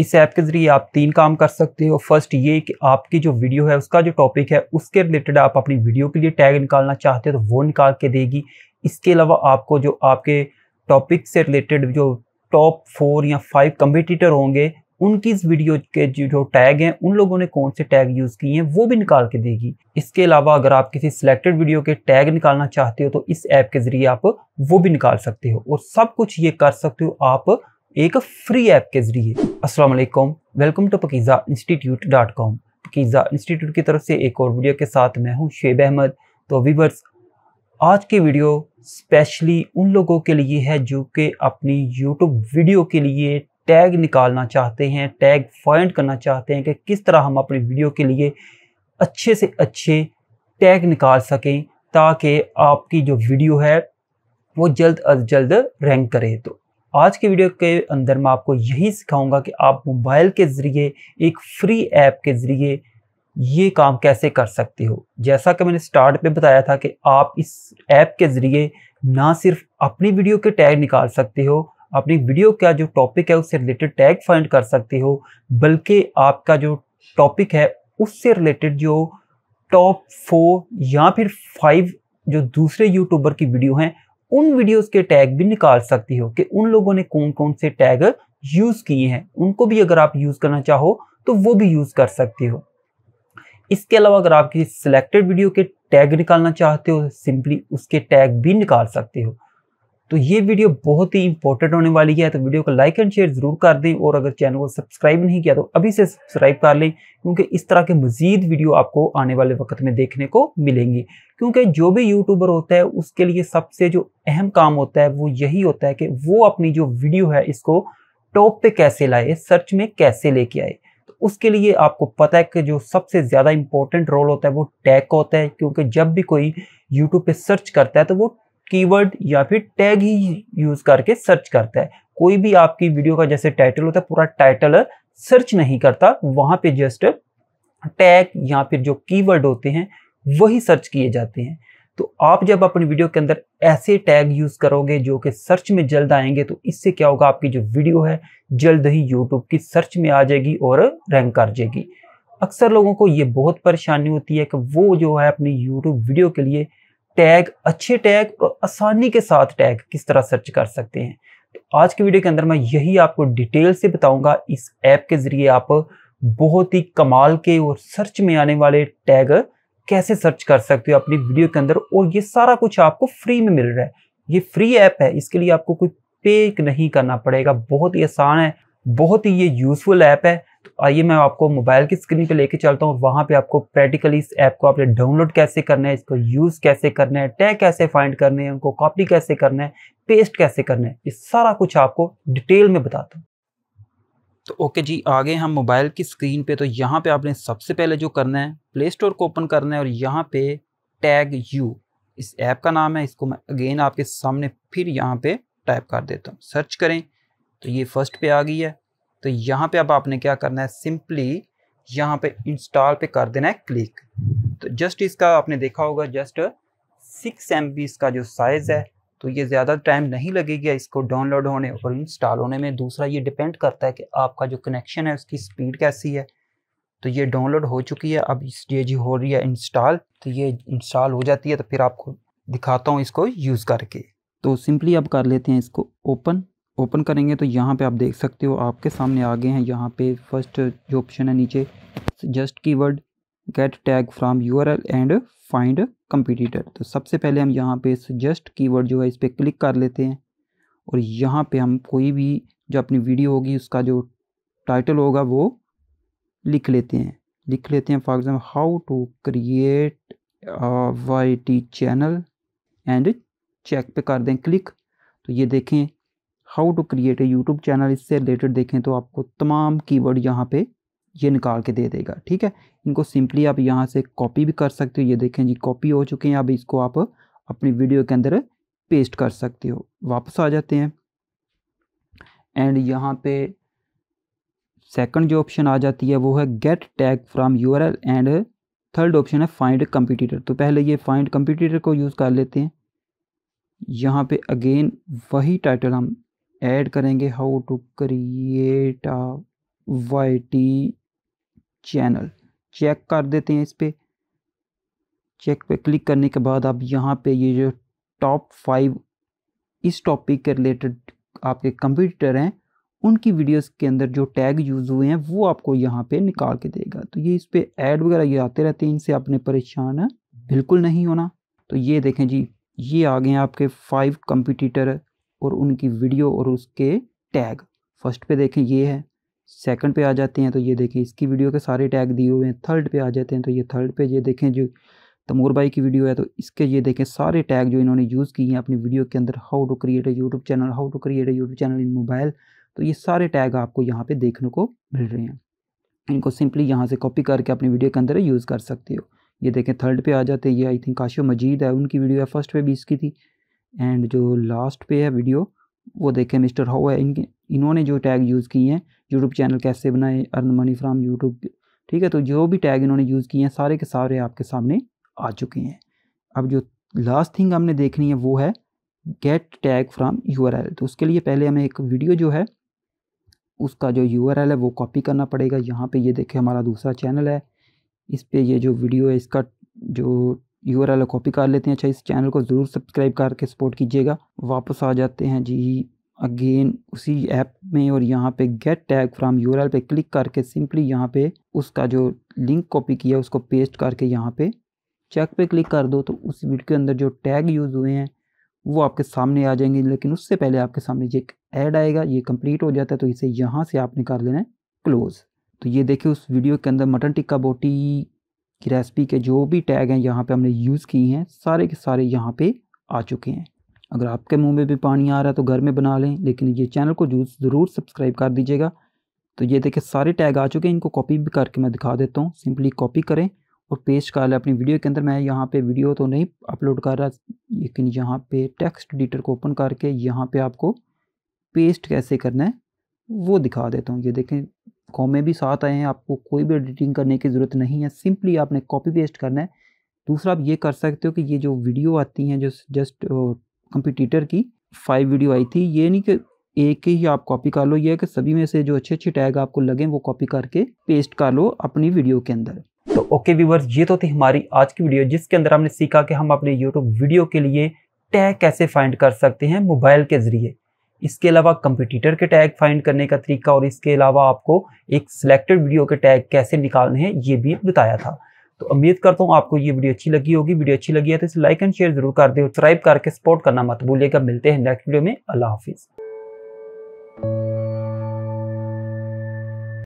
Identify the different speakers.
Speaker 1: इस ऐप के ज़रिए आप तीन काम कर सकते हो फर्स्ट ये कि आपकी जो वीडियो है उसका जो टॉपिक है उसके रिलेटेड आप अपनी वीडियो के लिए टैग निकालना चाहते हो तो वो निकाल के देगी इसके अलावा आपको जो आपके टॉपिक से रिलेटेड जो टॉप फोर या फाइव कम्पिटिटर होंगे उनकी इस वीडियो के जो टैग हैं उन लोगों ने कौन से टैग यूज़ किए हैं वो भी निकाल के देगी इसके अलावा अगर आप किसी सिलेक्टेड वीडियो के टैग निकालना चाहते हो तो इस ऐप के ज़रिए आप वो भी निकाल सकते हो और सब कुछ ये कर सकते हो आप एक फ्री ऐप के जरिए अस्सलाम वालेकुम welcome to Pakeezah institute dot com Pakeezah institute की तरफ से एक और वीडियो के साथ मैं हूं शेब अहमद तो वीवर्स आज की वीडियो स्पेशली उन लोगों के लिए है जो कि अपनी यूट्यूब वीडियो के लिए टैग निकालना चाहते हैं टैग फाइंड करना चाहते हैं कि किस तरह हम अपनी वीडियो के लिए अच्छे से अच्छे टैग निकाल सकें ताकि आपकी जो वीडियो है वो जल्द अज जल्द रैंक करे तो आज के वीडियो के अंदर मैं आपको यही सिखाऊंगा कि आप मोबाइल के ज़रिए एक फ्री ऐप के ज़रिए ये काम कैसे कर सकते हो जैसा कि मैंने स्टार्ट पे बताया था कि आप इस ऐप के ज़रिए ना सिर्फ अपनी वीडियो के टैग निकाल सकते हो अपनी वीडियो का जो टॉपिक है उससे रिलेटेड टैग फाइंड कर सकते हो बल्कि आपका जो टॉपिक है उससे रिलेटेड जो टॉप फोर या फिर फाइव जो दूसरे यूट्यूबर की वीडियो हैं उन वीडियोस के टैग भी निकाल सकती हो कि उन लोगों ने कौन कौन से टैग यूज किए हैं उनको भी अगर आप यूज करना चाहो तो वो भी यूज कर सकते हो इसके अलावा अगर आप किसी सिलेक्टेड वीडियो के टैग निकालना चाहते हो सिंपली तो उसके टैग भी निकाल सकते हो तो ये वीडियो बहुत ही इंपॉर्टेंट होने वाली है तो वीडियो को लाइक एंड शेयर ज़रूर कर दें और अगर चैनल को सब्सक्राइब नहीं किया तो अभी से सब्सक्राइब कर लें क्योंकि इस तरह के मजीद वीडियो आपको आने वाले वक्त में देखने को मिलेंगी क्योंकि जो भी यूट्यूबर होता है उसके लिए सबसे जो अहम काम होता है वो यही होता है कि वो अपनी जो वीडियो है इसको टॉप पे कैसे लाए सर्च में कैसे लेके आए तो उसके लिए आपको पता है कि जो सबसे ज़्यादा इंपॉर्टेंट रोल होता है वो टैग का होता है क्योंकि जब भी कोई यूट्यूब पे सर्च करता है तो वो कीवर्ड या फिर टैग ही यूज करके सर्च करता है कोई भी आपकी वीडियो का जैसे टाइटल होता है पूरा टाइटल सर्च नहीं करता वहां पे जस्ट टैग या फिर जो कीवर्ड होते हैं वही सर्च किए जाते हैं तो आप जब अपनी वीडियो के अंदर ऐसे टैग यूज करोगे जो कि सर्च में जल्द आएंगे तो इससे क्या होगा आपकी जो वीडियो है जल्द ही यूट्यूब की सर्च में आ जाएगी और रैंक कर जाएगी अक्सर लोगों को ये बहुत परेशानी होती है कि वो जो है अपनी यूट्यूब वीडियो के लिए टैग अच्छे टैग और आसानी के साथ टैग किस तरह सर्च कर सकते हैं तो आज के वीडियो के अंदर मैं यही आपको डिटेल से बताऊंगा इस ऐप के ज़रिए आप बहुत ही कमाल के और सर्च में आने वाले टैग कैसे सर्च कर सकते हो अपनी वीडियो के अंदर और ये सारा कुछ आपको फ्री में मिल रहा है ये फ्री ऐप है इसके लिए आपको कोई पे नहीं करना पड़ेगा बहुत ही आसान है बहुत ही ये यूज़फुल ऐप है आइए मैं आपको मोबाइल की स्क्रीन पे लेके चलता हूँ वहाँ पे आपको प्रैक्टिकली इस ऐप को आपने डाउनलोड कैसे करना है इसको यूज़ कैसे करना है टैग कैसे फाइंड करने हैं उनको कॉपी कैसे करना है पेस्ट कैसे करना है ये सारा कुछ आपको डिटेल में बताता हूँ तो ओके जी आगे हम मोबाइल की स्क्रीन पे तो यहाँ पे आपने सबसे पहले जो करना है प्ले स्टोर को ओपन करना है और यहाँ पे टैग यू इस ऐप का नाम है इसको मैं अगेन आपके सामने फिर यहाँ पे टाइप कर देता हूँ सर्च करें तो ये फर्स्ट पे आ गई है तो यहाँ पे अब आपने क्या करना है सिंपली यहाँ पे इंस्टॉल पे कर देना है क्लिक तो जस्ट इसका आपने देखा होगा जस्ट सिक्स एम इसका जो साइज़ है तो ये ज़्यादा टाइम नहीं लगेगा इसको डाउनलोड होने और इंस्टॉल होने में दूसरा ये डिपेंड करता है कि आपका जो कनेक्शन है उसकी स्पीड कैसी है तो ये डाउनलोड हो चुकी है अब ये जी हो रही है इंस्टॉल तो ये इंस्टॉल हो जाती है तो फिर आपको दिखाता हूँ इसको यूज़ करके तो सिंपली अब कर लेते हैं इसको ओपन ओपन करेंगे तो यहाँ पे आप देख सकते हो आपके सामने आगे हैं यहाँ पे फर्स्ट जो ऑप्शन है नीचे just keyword get tag from U R L and find competitor तो सबसे पहले हम यहाँ पे सजेस्ट कीवर्ड जो है इस पर क्लिक कर लेते हैं और यहाँ पे हम कोई भी जो अपनी वीडियो होगी उसका जो टाइटल होगा वो लिख लेते हैं लिख लेते हैं for example how to create Y T channel and check पे कर दें क्लिक तो ये देखें how to create a YouTube channel इससे रिलेटेड देखें तो आपको तमाम कीवर्ड यहाँ पे ये निकाल के दे देगा ठीक है इनको सिंपली आप यहाँ से कॉपी भी कर सकते हो ये देखें जी कॉपी हो चुके हैं अब इसको आप अपनी वीडियो के अंदर पेस्ट कर सकते हो वापस आ जाते हैं एंड यहाँ पे सेकंड जो ऑप्शन आ जाती है वो है get tag from URL and third option है फाइंड कंप्यूटर तो पहले ये फाइंड कंप्यूटर को यूज़ कर लेते हैं यहाँ पे अगेन वही टाइटल हम ऐड करेंगे how to create a Y T channel check कर देते हैं इस पर चेक पे क्लिक करने के बाद आप यहाँ पे ये जो टॉप फाइव इस टॉपिक के रिलेटेड आपके कंप्यूटर हैं उनकी वीडियोस के अंदर जो टैग यूज़ हुए हैं वो आपको यहाँ पे निकाल के देगा तो ये इस पर ऐड वगैरह ये आते रहते हैं इनसे आपने परेशान बिल्कुल नहीं होना तो ये देखें जी ये आ गए आपके फाइव कंपिटिटर और उनकी वीडियो और उसके टैग फर्स्ट पे देखें ये है सेकंड पे आ जाते हैं तो ये देखें इसकी वीडियो के सारे टैग दिए हुए हैं थर्ड पे आ जाते हैं तो ये थर्ड पे ये देखें जो तमोर भाई की वीडियो है तो इसके ये देखें सारे टैग जो इन्होंने यूज़ किए हैं अपनी वीडियो के अंदर how to create a YouTube channel how to create a YouTube channel in mobile तो ये सारे टैग आपको यहाँ पर देखने को मिल रहे हैं इनको सिंपली यहाँ से कॉपी करके अपनी वीडियो के अंदर यूज़ कर सकते हो ये देखें थर्ड पे आ जाते हैं ये आई थिंक काशि मजीद है उनकी वीडियो है फर्स्ट पे भी इसकी थी एंड जो लास्ट पे है वीडियो वो देखें मिस्टर हाउ है इनके इन्होंने जो टैग यूज़ किए हैं यूट्यूब चैनल कैसे बनाए अर्न मनी फ्राम यूट्यूब ठीक है तो जो भी टैग इन्होंने यूज़ किए हैं सारे के सारे आपके सामने आ चुके हैं अब जो लास्ट थिंग हमने देखनी है वो है गेट टैग फ्राम यू तो उसके लिए पहले हमें एक वीडियो जो है उसका जो यू है वो कॉपी करना पड़ेगा यहाँ पर ये देखें हमारा दूसरा चैनल है इस पर ये जो वीडियो है इसका जो यू आर कॉपी कर लेते हैं अच्छा इस चैनल को ज़रूर सब्सक्राइब करके सपोर्ट कीजिएगा वापस आ जाते हैं जी अगेन उसी ऐप में और यहाँ पे get tag from U R पे क्लिक करके सिंपली यहाँ पे उसका जो लिंक कॉपी किया उसको पेस्ट करके यहाँ पे चेक पे क्लिक कर दो तो उस वीडियो के अंदर जो टैग यूज़ हुए हैं वो आपके सामने आ जाएंगे लेकिन उससे पहले आपके सामने एक ऐड आएगा ये कम्प्लीट हो जाता है तो इसे यहाँ से आपने कर लेना है क्लोज़ तो ये देखिए उस वीडियो के अंदर मटन टिक्का बोटी कि रेसिपी के जो भी टैग हैं यहाँ पे हमने यूज़ किए हैं सारे के सारे यहाँ पे आ चुके हैं अगर आपके मुंह में भी पानी आ रहा है तो घर में बना लें लेकिन ये चैनल को ज़रूर सब्सक्राइब कर दीजिएगा तो ये देखिए सारे टैग आ चुके हैं इनको कॉपी भी करके मैं दिखा देता हूँ सिंपली कॉपी करें और पेस्ट कर लें अपनी वीडियो के अंदर मैं यहाँ पर वीडियो तो नहीं अपलोड कर रहा लेकिन यहाँ पर टेक्स्ट एडिटर को ओपन करके यहाँ पर आपको पेस्ट कैसे करना है वो दिखा देता हूँ ये देखें कॉमे भी साथ आए हैं आपको कोई भी एडिटिंग करने की ज़रूरत नहीं है सिंपली आपने कॉपी पेस्ट करना है दूसरा आप ये कर सकते हो कि ये जो वीडियो आती हैं जो जस्ट कंपटीटर की फाइव वीडियो आई थी ये नहीं कि एक ही आप कॉपी कर लो ये है कि सभी में से जो अच्छे अच्छे टैग आपको लगे वो कॉपी करके पेस्ट कर लो अपनी वीडियो के अंदर तो ओके व्यूवर्स ये तो थी हमारी आज की वीडियो जिसके अंदर हमने सीखा कि हम अपने यूट्यूब वीडियो के लिए टैग कैसे फाइंड कर सकते हैं मोबाइल के ज़रिए इसके अलावा कंपटीटर के टैग फाइंड करने का तरीका और इसके अलावा आपको एक सिलेक्टेड वीडियो के टैग कैसे निकालने हैं ये भी बताया था तो उम्मीद करता हूँ आपको ये वीडियो अच्छी लगी होगी वीडियो अच्छी लगी है तो इसे लाइक एंड शेयर जरूर कर दे सब्सक्राइब करके सपोर्ट करना मत भूलिएगा मिलते हैं नेक्स्ट वीडियो में अल्लाह हाफिज़